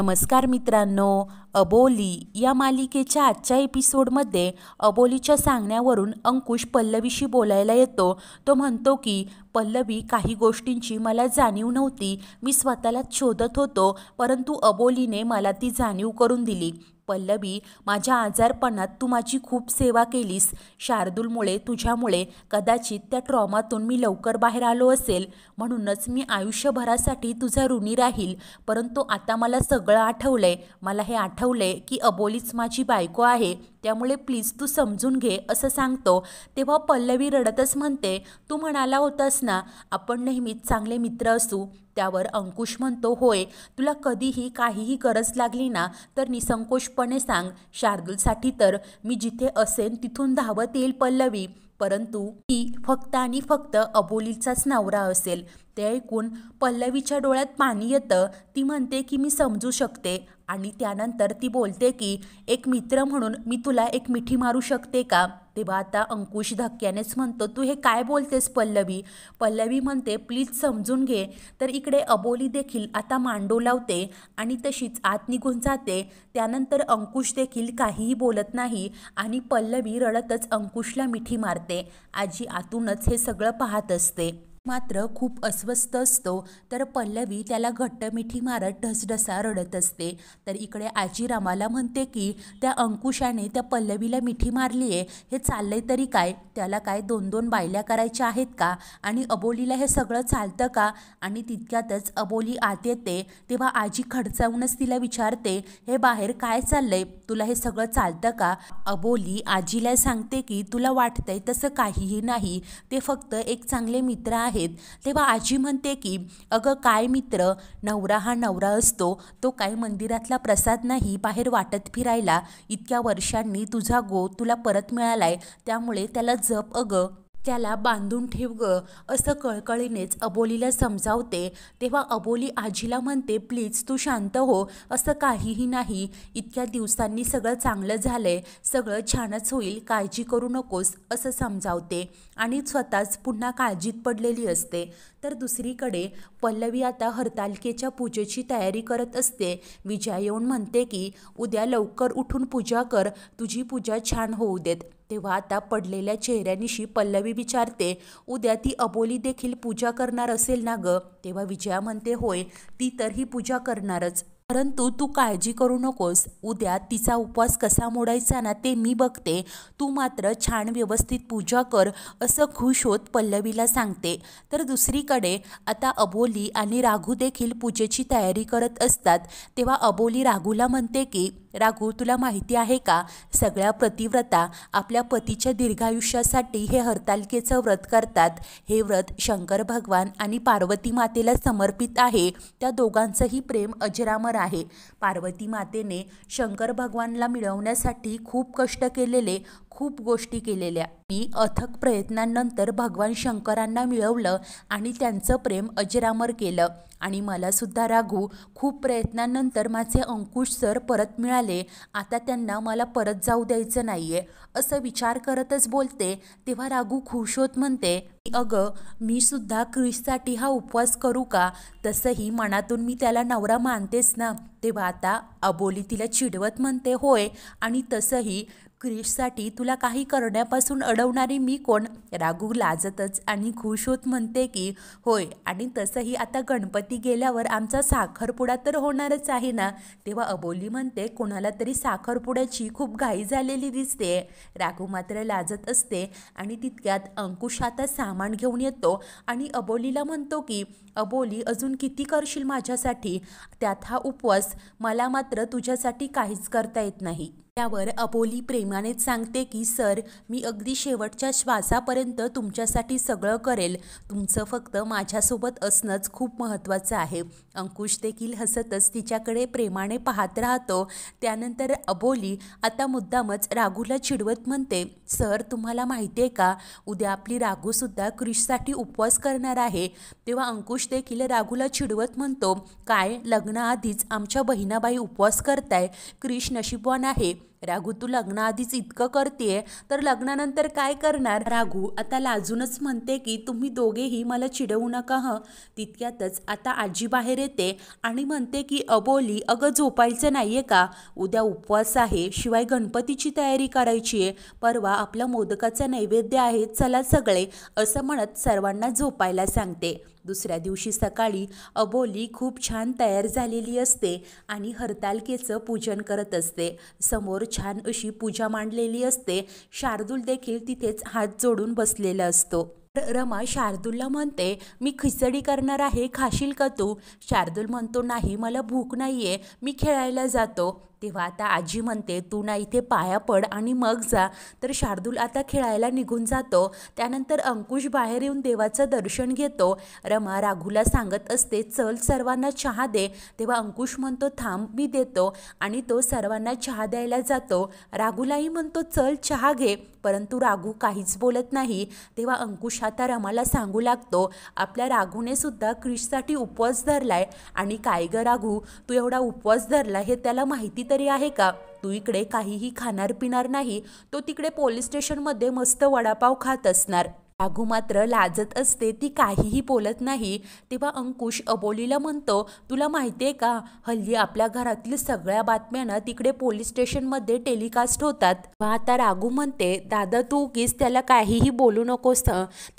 नमस्कार मित्रांनो अबोली या मालिकेच्या आजच्या एपिसोडमध्ये अबोलीच्या सांगण्यावरून अंकुश पल्लवीशी बोलायला येतो तो म्हणतो की पल्लवी काही गोष्टींची मला जाणीव नव्हती मी स्वतःला शोधत होतो परंतु अबोलीने मला ती जाणीव करून दिली पल्लवी माझ्या आजारपणात तू माझी खूप सेवा केलीस शार्दूलमुळे तुझ्यामुळे कदाचित त्या ट्रॉमातून मी लवकर बाहेर आलो असेल म्हणूनच मी आयुष्यभरासाठी तुझा ऋणी राहील परंतु आता मला सगळं आहे मला हे आहे की अबोलीच माझी बायको आहे त्यामुळे प्लीज तू समजून घे असं सांगतो तेव्हा पल्लवी रडतच म्हणते तू म्हणाला होतास ना आपण नेहमीच चांगले मित्र असू त्यावर अंकुश म्हणतो होय तुला कधीही काहीही गरज लागली ना तर निसंकोचपणे सांग शार्दूलसाठी तर मी जिथे असेन तिथून धावत येईल पल्लवी परंतु ती फक्त आणि फक्त अबोलीचाच नवरा असेल ते ऐकून पल्लवीच्या डोळ्यात पाणी येतं ती म्हणते की मी समजू शकते आणि त्यानंतर ती बोलते की एक मित्र म्हणून मी तुला एक मिठी मारू शकते का तेव्हा आता अंकुश धक्क्यानेच म्हणतो तू हे काय बोलतेस पल्लवी पल्लवी म्हणते प्लीज समजून घे तर इकडे अबोली देखील आता मांडो लावते आणि तशीच आत निघून जाते त्यानंतर अंकुश देखील काहीही बोलत नाही आणि पल्लवी रडतच अंकुशला मिठी मारते आजी आतूनच हे सगळं पाहत असते मात्र खूप अस्वस्थ असतो तर पल्लवी त्याला घट्ट मिठी मारत ढसढसा रडत असते तर इकडे आजी रामाला म्हणते की त्या अंकुशाने त्या पल्लवीला मिठी मारली आहे हे चाललंय तरी काय त्याला काय दोन दोन बायल्या करायच्या आहेत का आणि अबोलीला हे सगळं चालतं का आणि तितक्यातच अबोली आत येते तेव्हा आजी खडचावूनच तिला विचारते हे बाहेर काय चाललंय तुला हे सगळं चालतं का अबोली आजीला सांगते की तुला वाटतंय तसं काहीही नाही ते फक्त एक चांगले मित्र आहे आहेत तेव्हा आजी म्हणते की अगं काय मित्र नवरा हा नवरा असतो तो काय मंदिरातला प्रसाद नाही बाहेर वाटत फिरायला इतक्या वर्षांनी तुझा गो तुला परत मिळालाय त्यामुळे त्याला जप अगं त्याला बांधून ठेव ग असं कळकळीनेच अबोलीला समजावते तेव्हा अबोली आजीला म्हणते प्लीज तू शांत हो असं काहीही नाही इतक्या दिवसांनी सगळं चांगलं झालंय सगळं छानच होईल काळजी करू नकोस असं समजावते आणि स्वतःच पुन्हा काळजीत पडलेली असते तर दुसरीकडे पल्लवी आता हरतालिकेच्या पूजेची तयारी करत असते विजया येऊन म्हणते की उद्या लवकर उठून पूजा कर तुझी पूजा छान होऊ देत तेव्हा आता पडलेल्या चेहऱ्यानिशी पल्लवी विचारते उद्या ती अबोली देखील पूजा करणार असेल ना गं तेव्हा विजया म्हणते होय ती तर ही पूजा करणारच परंतु तू काळजी करू नकोस उद्या तिचा उपवास कसा मोडायचा ना ते मी बघते तू मात्र छान व्यवस्थित पूजा कर असं खुश होत पल्लवीला सांगते तर दुसरीकडे आता अबोली आणि राघू देखील पूजेची तयारी करत असतात तेव्हा अबोली राघूला म्हणते की राघू तुला माहिती आहे का सगळ्या प्रतिव्रता आपल्या पतीच्या दीर्घायुष्यासाठी हे हरतालिकेचं व्रत करतात हे व्रत शंकर भगवान आणि पार्वती मातेला समर्पित आहे त्या दोघांचंही प्रेम अजरामर आहे पार्वती मातेने शंकर भगवानला मिळवण्यासाठी खूप कष्ट केलेले खूप गोष्टी केलेल्या मी अथक प्रयत्नांनंतर भगवान शंकरांना मिळवलं आणि त्यांचं प्रेम अजरामर केलं आणि मला सुद्धा राघू खूप प्रयत्नांनंतर माझे अंकुश सर परत मिळाले आता त्यांना मला परत जाऊ द्यायचं नाही आहे असं विचार करतच बोलते तेव्हा राघू खुश होत म्हणते अगं मी सुद्धा क्रिशसाठी हा उपवास करू का तसंही मनातून मी त्याला नवरा मानतेच ना तेव्हा आता अबोली तिला चिडवत म्हणते होय आणि तसंही क्रिशसाठी तुला काही करण्यापासून अडवणारी मी कोण रागू लाजतच आणि खुश होत म्हणते की होय आणि तसंही आता गणपती गेल्यावर आमचा साखरपुडा तर होणारच आहे ना तेव्हा अबोली म्हणते कोणाला तरी साखरपुड्याची खूप घाई झालेली दिसते रागू मात्र लाजत असते आणि तितक्यात अंकुश आता सामान घेऊन येतो आणि अबोलीला म्हणतो की अबोली अजून किती करशील माझ्यासाठी त्यात हा उपवास मला मात्र तुझ्यासाठी काहीच करता येत नाही त्यावर अबोली प्रेमानेच सांगते की सर मी अगदी शेवटच्या श्वासापर्यंत तुमच्यासाठी सगळं करेल तुमचं फक्त माझ्यासोबत असणंच खूप महत्त्वाचं आहे अंकुश देखील हसतच तिच्याकडे प्रेमाने पाहत राहतो त्यानंतर अबोली आता मुद्दामच राघूला चिडवत म्हणते सर तुम्हाला माहिती आहे का उद्या आपली राघूसुद्धा क्रिशसाठी उपवास करणार आहे तेव्हा अंकुश पुरुष देखील राघूला चिडवत म्हणतो काय लग्नाआधीच आमच्या बहिणाबाई उपवास करताय क्रिश नशीबवान आहे राघू तू लग्नाआधीच इतकं करतेय तर लग्नानंतर काय करणार राघू आता लाजूनच म्हणते की तुम्ही दोघेही मला चिडवू नका ह तितक्यातच आता आजी बाहेर येते आणि म्हणते की अबोली अगं झोपायचं नाहीये का उद्या उपवास आहे शिवाय गणपतीची तयारी करायची आहे परवा आपला मोदकाचा नैवेद्य आहे चला सगळे असं म्हणत सर्वांना झोपायला सांगते दुसऱ्या दिवशी सकाळी अबोली खूप छान तयार झालेली असते आणि हरतालकेचं पूजन करत असते समोर छान अशी पूजा मांडलेली असते शार्दूल देखील तिथेच हात जोडून बसलेला असतो रमा शार्दूलला म्हणते मी खिचडी करणार आहे खाशील का तू शार्दूल म्हणतो नाही मला भूक नाही मी खेळायला जातो तेव्हा आता आजी म्हणते तू ना इथे पाया पड आणि मग जा तर शार्दूल आता खेळायला निघून जातो त्यानंतर अंकुश बाहेर येऊन देवाचं दर्शन घेतो रमा राघूला सांगत असते चल सर्वांना चहा दे तेव्हा अंकुश म्हणतो थांब मी देतो आणि तो सर्वांना चहा द्यायला जातो राघूलाही म्हणतो चल चहा घे परंतु राघू काहीच बोलत नाही तेव्हा अंकुश आता रमाला सांगू लागतो आपल्या राघूने सुद्धा क्रिशसाठी उपवास धरलाय आणि काय ग राघू तू एवढा उपवास धरला हे त्याला माहिती तरी आहे का तू इकडे काहीही खाणार पिणार नाही तो तिकडे पोलीस स्टेशनमध्ये मस्त वडापाव खात असणार राघू मात्र लाजत असते ती काहीही बोलत नाही तेव्हा अंकुश अबोलीला म्हणतो तुला माहिती आहे का हल्ली आपल्या घरातील सगळ्या बातम्यानं तिकडे पोलीस स्टेशनमध्ये टेलिकास्ट होतात व आता राघू म्हणते दादा तू उगीच त्याला काहीही बोलू नकोस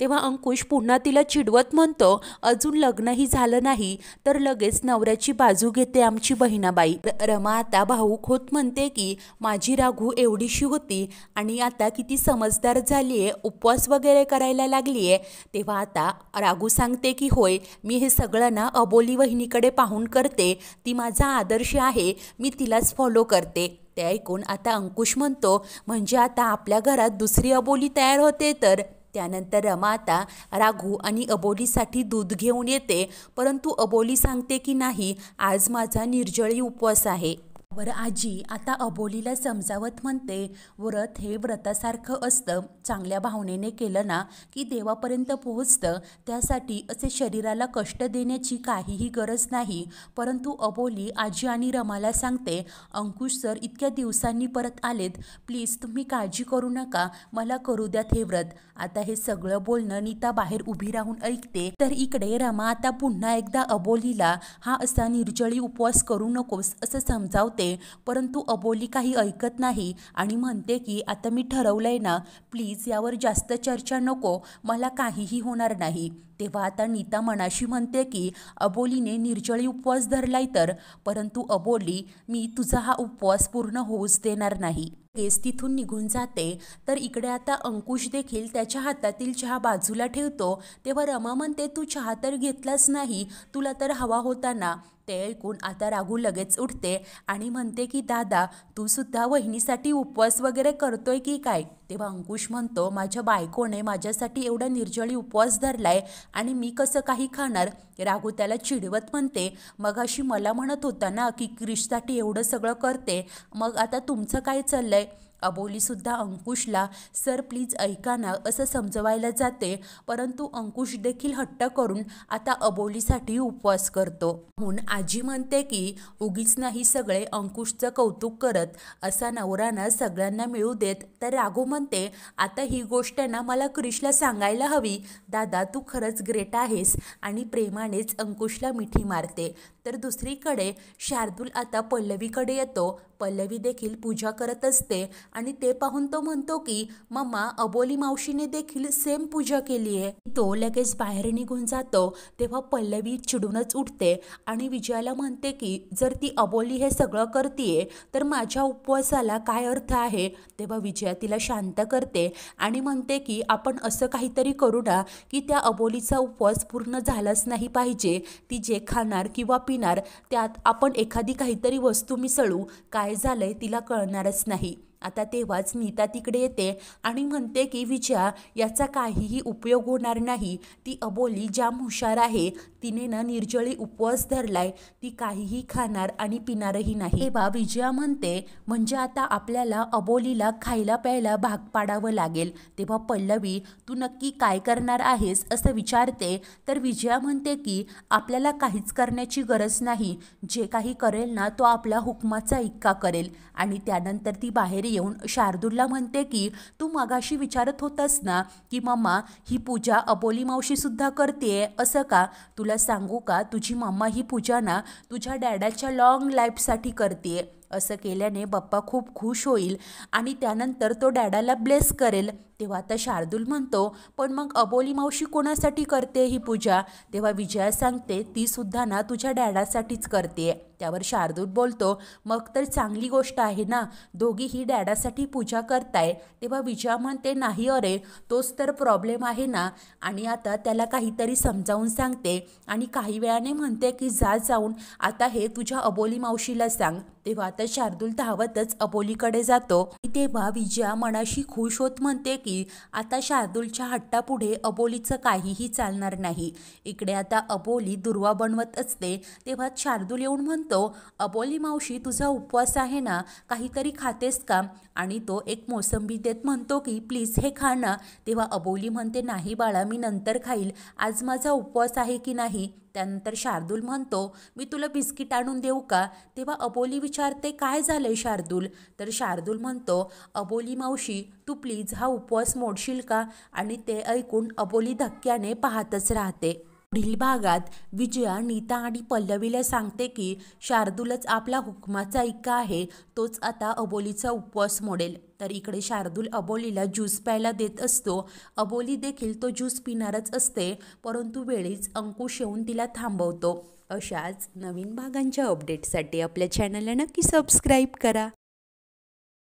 तेव्हा अंकुश पुन्हा तिला चिडवत म्हणतो अजून लग्नही झालं नाही तर लगेच नवऱ्याची बाजू घेते आमची बहिणाबाई रमा आता भाऊ खोत म्हणते की माझी राघू एवढीशी होती आणि आता किती समजदार झालीये उपवास वगैरे करायला करायला लागली आहे तेव्हा आता रागू सांगते की होय मी हे सगळं ना अबोली वहिनीकडे पाहून करते ती माझा आदर्श आहे मी तिलाच फॉलो करते ते ऐकून आता अंकुश म्हणतो म्हणजे आता आपल्या घरात दुसरी अबोली तयार होते तर त्यानंतर रमा आता राघू आणि अबोलीसाठी दूध घेऊन येते परंतु अबोली सांगते की नाही आज माझा निर्जळी उपवास आहे वर आजी आता अबोलीला समजावत म्हणते व्रत हे व्रतासारखं असतं चांगल्या भावनेने केलं ना की देवापर्यंत पोहोचतं त्यासाठी असे शरीराला कष्ट देण्याची काहीही गरज नाही परंतु अबोली आजी आणि रमाला सांगते अंकुश सर इतक्या दिवसांनी परत आलेत प्लीज तुम्ही काळजी करू नका मला करू द्यात हे व्रत आता हे सगळं बोलणं नीता बाहेर उभी राहून ऐकते तर इकडे रमा आता पुन्हा एकदा अबोलीला हा असा निर्जळी उपवास करू नकोस असं समजावते परंतु अबोली काही ऐकत नाही आणि म्हणते की आता मी ठरवलं ना प्लीज यावर जास्त चर्चा नको मला काहीही होणार नाही तेव्हा आता नीता मनाशी म्हणते की अबोलीने निर्जळी उपवास धरलाय तर परंतु अबोली मी तुझा हा उपवास पूर्ण होऊच देणार नाही केस तिथून निघून जाते तर इकडे आता अंकुश देखील त्याच्या हातातील चहा बाजूला ठेवतो तेव्हा रमा म्हणते तू चहा तर घेतलाच नाही तुला तर हवा होता ना ते ऐकून आता राघू लगेच उठते आणि म्हणते की दादा तू सुद्धा वहिनीसाठी उपवास वगैरे करतोय की काय तेव्हा अंकुश म्हणतो माझ्या बायकोने माझ्यासाठी एवढा निर्जळी उपवास धरलाय आणि मी कसं काही खाणार राघू त्याला चिडवत म्हणते मग अशी मला म्हणत होता ना की क्रिशसाठी एवढं सगळं करते मग आता तुमचं काय चाललंय अबोलीसुद्धा अंकुशला सर प्लीज ऐका ना असं समजवायला जाते परंतु अंकुश देखील हट्ट करून आता अबोलीसाठी उपवास करतो म्हणून आजी म्हणते की उगीच नाही सगळे अंकुशचं कौतुक करत असा नवरानं सगळ्यांना मिळू देत तर राघो म्हणते आता ही गोष्ट ना मला क्रिशला सांगायला हवी दादा तू खरंच ग्रेट आहेस आणि प्रेमानेच अंकुशला मिठी मारते तर दुसरीकडे शार्दूल आता पल्लवीकडे येतो पल्लवी देखील पूजा करत असते आणि ते पाहून तो म्हणतो की मम्मा अबोली मावशीने देखील सेम पूजा केली आहे तो लगेच बाहेर निघून जातो तेव्हा पल्लवी चिडूनच उठते आणि विजयाला म्हणते की जर ती अबोली हे सगळं करतीये तर माझ्या उपवासाला काय अर्थ आहे तेव्हा विजया तिला शांत करते आणि म्हणते की आपण असं काहीतरी करू ना की त्या अबोलीचा उपवास पूर्ण झालाच नाही पाहिजे ती जे खाणार किंवा पिणार त्यात आपण एखादी काहीतरी वस्तू मिसळू काय झालंय तिला कळणारच नाही आता तेव्हाच नीता तिकडे येते आणि म्हणते की विजया याचा काहीही उपयोग होणार नाही ती अबोली जाम हुशार आहे तिने ना निर्जळी उपवास धरलाय ती काहीही खाणार आणि पिणारही नाही तेव्हा विजया म्हणते म्हणजे आता आपल्याला अबोलीला खायला प्यायला भाग पाडावं लागेल तेव्हा पल्लवी तू नक्की काय करणार आहेस असं विचारते तर विजया म्हणते की आपल्याला काहीच करण्याची गरज नाही जे काही करेल ना तो आपला हुकमाचा इक्का करेल आणि त्यानंतर ती बाहेर येऊन शार्दूलला म्हणते की तू मगाशी विचारत होतास ना की मम्मा ही पूजा अबोली मावशीसुद्धा करते असं का तुला सांगू का तुझी मम्मा ही पूजा ना तुझ्या डॅडाच्या लाँग लाईफसाठी करते असं केल्याने बाप्पा खूप खुश होईल आणि त्यानंतर तो डॅडाला ब्लेस करेल तेव्हा आता शार्दूल म्हणतो पण मग अबोली मावशी कोणासाठी करते ही पूजा तेव्हा विजया सांगते ती सुद्धा ना तुझ्या डॅडासाठीच करते त्यावर शार्दूल बोलतो मग तर चांगली गोष्ट आहे ना दोघी ही डॅडासाठी पूजा करताय तेव्हा विजया म्हणते नाही अरे तोच तर प्रॉब्लेम आहे ना आणि आता त्याला काहीतरी समजावून सांगते आणि काही वेळाने म्हणते की जा जाऊन आता हे तुझ्या अबोली मावशीला सांग तेव्हा आता शार्दूल धावतच अबोलीकडे जातो तेव्हा विजया मनाशी खुश होत म्हणते की आता शार्दूलच्या हट्टापुढे अबोलीचं काहीही चालणार नाही इकडे आता अबोली दुर्वा बनवत असते तेव्हा शार्दूल येऊन म्हणतो अबोली मावशी तुझा उपवास आहे ना काहीतरी खातेस का आणि तो एक मोसंबी देत म्हणतो की प्लीज हे खा ना तेव्हा अबोली म्हणते नाही बाळा मी नंतर खाईल आज माझा उपवास आहे की नाही त्यानंतर शार्दूल म्हणतो मी तुला बिस्किट आणून देऊ का तेव्हा अबोली विचारते काय झालंय शार्दूल तर शार्दूल म्हणतो अबोली मावशी तू प्लीज हा उपवास मोडशील का आणि ते ऐकून अबोली धक्क्याने पाहतच राहते पुढील भागात विजया नीता आणि पल्लवीला सांगते की शार्दूलच आपला हुकमाचा इक्का आहे तोच आता अबोलीचा उपवास मोडेल तर इकडे शार्दूल अबोलीला ज्यूस प्यायला देत असतो अबोली देखील तो ज्यूस पिणारच असते परंतु वेळीच अंकुश येऊन तिला थांबवतो अशाच नवीन भागांच्या अपडेटसाठी आपल्या चॅनलला नक्की सबस्क्राईब करा